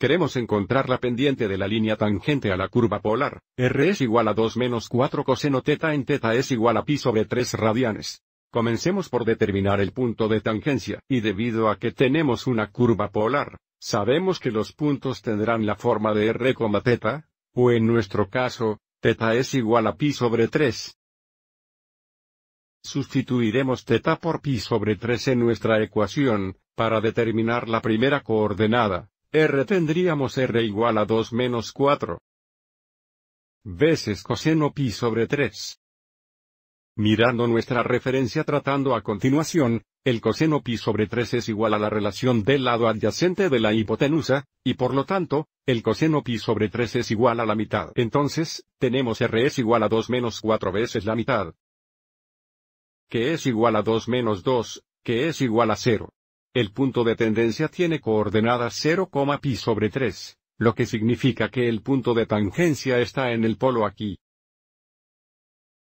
Queremos encontrar la pendiente de la línea tangente a la curva polar. R es igual a 2 menos 4 coseno teta en teta es igual a pi sobre 3 radianes. Comencemos por determinar el punto de tangencia, y debido a que tenemos una curva polar, sabemos que los puntos tendrán la forma de R, teta, o en nuestro caso, teta es igual a pi sobre 3. Sustituiremos teta por pi sobre 3 en nuestra ecuación, para determinar la primera coordenada, r tendríamos r igual a 2 menos 4 veces coseno pi sobre 3. Mirando nuestra referencia tratando a continuación, el coseno pi sobre 3 es igual a la relación del lado adyacente de la hipotenusa, y por lo tanto, el coseno pi sobre 3 es igual a la mitad. Entonces, tenemos r es igual a 2 menos 4 veces la mitad, que es igual a 2 menos 2, que es igual a 0. El punto de tendencia tiene coordenadas 0, pi sobre 3, lo que significa que el punto de tangencia está en el polo aquí.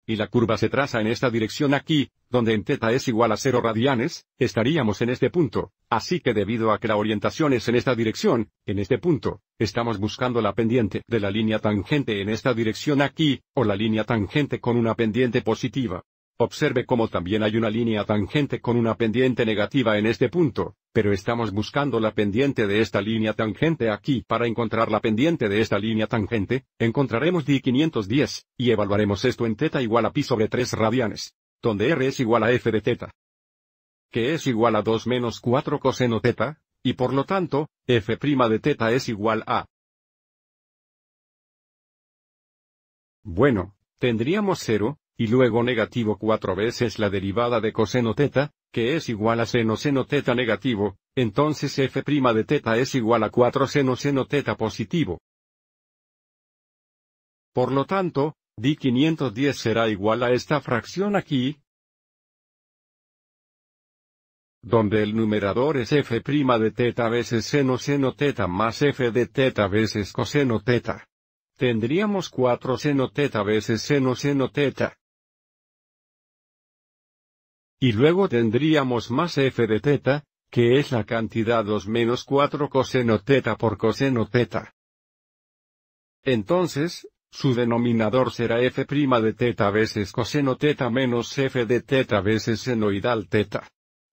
Y la curva se traza en esta dirección aquí, donde en teta es igual a 0 radianes, estaríamos en este punto, así que debido a que la orientación es en esta dirección, en este punto, estamos buscando la pendiente de la línea tangente en esta dirección aquí, o la línea tangente con una pendiente positiva. Observe cómo también hay una línea tangente con una pendiente negativa en este punto, pero estamos buscando la pendiente de esta línea tangente aquí. Para encontrar la pendiente de esta línea tangente, encontraremos di 510, y evaluaremos esto en teta igual a pi sobre 3 radianes, donde r es igual a f de theta, que es igual a 2 menos 4 coseno theta, y por lo tanto, f' de teta es igual a. Bueno, tendríamos 0, y luego negativo 4 veces la derivada de coseno teta, que es igual a seno seno teta negativo, entonces f' de teta es igual a 4 seno seno teta positivo. Por lo tanto, di 510 será igual a esta fracción aquí, donde el numerador es f' de teta veces seno seno teta más f de teta veces coseno teta. Tendríamos 4 seno teta veces seno seno teta. Y luego tendríamos más f de teta, que es la cantidad 2 menos 4 coseno teta por coseno teta. Entonces, su denominador será f' prima de teta veces coseno teta menos f de teta veces senoidal teta.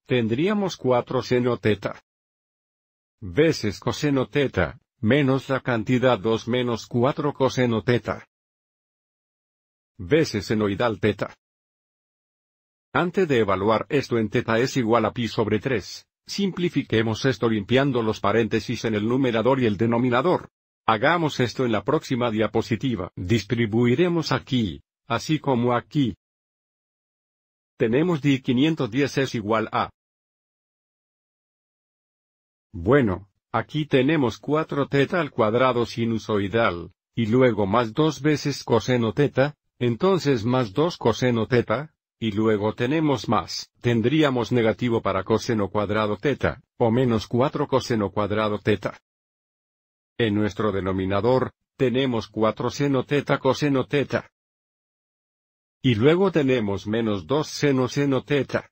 Tendríamos 4 seno teta veces coseno teta, menos la cantidad 2 menos 4 coseno teta veces senoidal teta. Antes de evaluar esto en teta es igual a pi sobre 3, simplifiquemos esto limpiando los paréntesis en el numerador y el denominador. Hagamos esto en la próxima diapositiva. Distribuiremos aquí, así como aquí. Tenemos di 510 es igual a. Bueno, aquí tenemos 4 teta al cuadrado sinusoidal, y luego más 2 veces coseno teta, entonces más 2 coseno teta, y luego tenemos más, tendríamos negativo para coseno cuadrado teta, o menos 4 coseno cuadrado teta. En nuestro denominador, tenemos 4 seno teta coseno teta. Y luego tenemos menos 2 seno seno teta.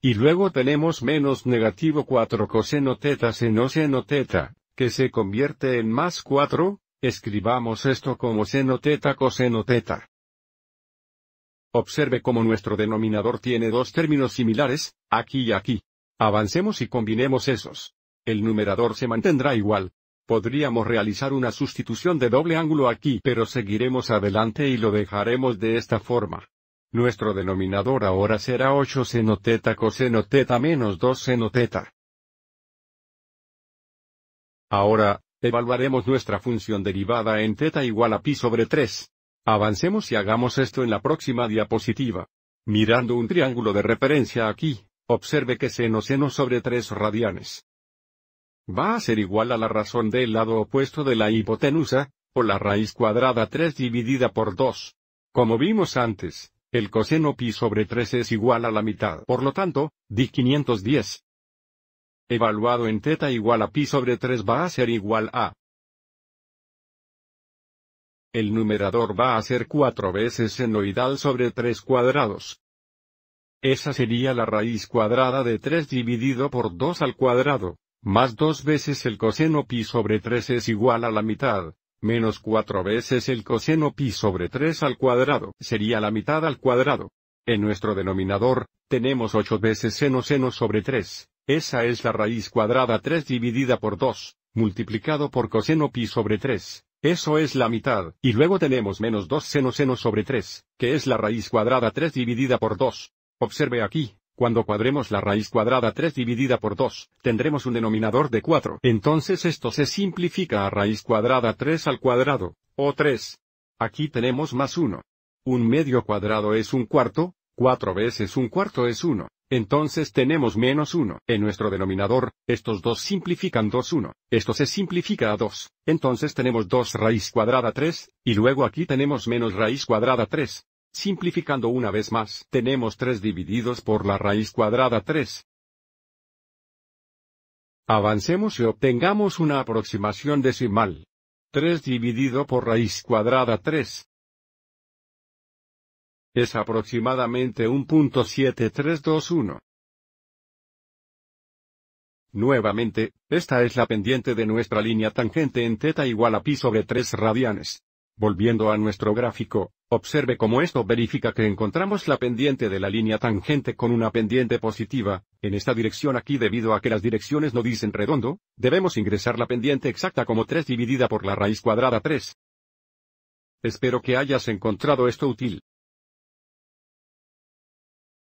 Y luego tenemos menos negativo 4 coseno teta seno seno teta, que se convierte en más 4, escribamos esto como seno teta coseno teta. Observe cómo nuestro denominador tiene dos términos similares, aquí y aquí. Avancemos y combinemos esos. El numerador se mantendrá igual. Podríamos realizar una sustitución de doble ángulo aquí, pero seguiremos adelante y lo dejaremos de esta forma. Nuestro denominador ahora será 8 seno teta coseno teta menos 2 seno teta. Ahora, evaluaremos nuestra función derivada en teta igual a pi sobre 3. Avancemos y hagamos esto en la próxima diapositiva. Mirando un triángulo de referencia aquí, observe que seno seno sobre 3 radianes. Va a ser igual a la razón del lado opuesto de la hipotenusa, o la raíz cuadrada 3 dividida por 2. Como vimos antes, el coseno pi sobre 3 es igual a la mitad. Por lo tanto, di 510. Evaluado en teta igual a pi sobre 3 va a ser igual a el numerador va a ser 4 veces senoidal sobre 3 cuadrados. Esa sería la raíz cuadrada de 3 dividido por 2 al cuadrado, más 2 veces el coseno pi sobre 3 es igual a la mitad, menos 4 veces el coseno pi sobre 3 al cuadrado sería la mitad al cuadrado. En nuestro denominador, tenemos 8 veces seno seno sobre 3, esa es la raíz cuadrada 3 dividida por 2, multiplicado por coseno pi sobre 3, eso es la mitad, y luego tenemos menos 2 seno seno sobre 3, que es la raíz cuadrada 3 dividida por 2. Observe aquí, cuando cuadremos la raíz cuadrada 3 dividida por 2, tendremos un denominador de 4. Entonces esto se simplifica a raíz cuadrada 3 al cuadrado, o 3. Aquí tenemos más 1. Un medio cuadrado es un cuarto, 4 veces un cuarto es 1. Entonces tenemos menos 1. En nuestro denominador, estos dos simplifican 2 1. Esto se simplifica a 2. Entonces tenemos 2 raíz cuadrada 3, y luego aquí tenemos menos raíz cuadrada 3. Simplificando una vez más, tenemos 3 divididos por la raíz cuadrada 3. Avancemos y obtengamos una aproximación decimal. 3 dividido por raíz cuadrada 3. Es aproximadamente 1.7321. Nuevamente, esta es la pendiente de nuestra línea tangente en teta igual a pi sobre 3 radianes. Volviendo a nuestro gráfico, observe cómo esto verifica que encontramos la pendiente de la línea tangente con una pendiente positiva, en esta dirección aquí debido a que las direcciones no dicen redondo, debemos ingresar la pendiente exacta como 3 dividida por la raíz cuadrada 3. Espero que hayas encontrado esto útil.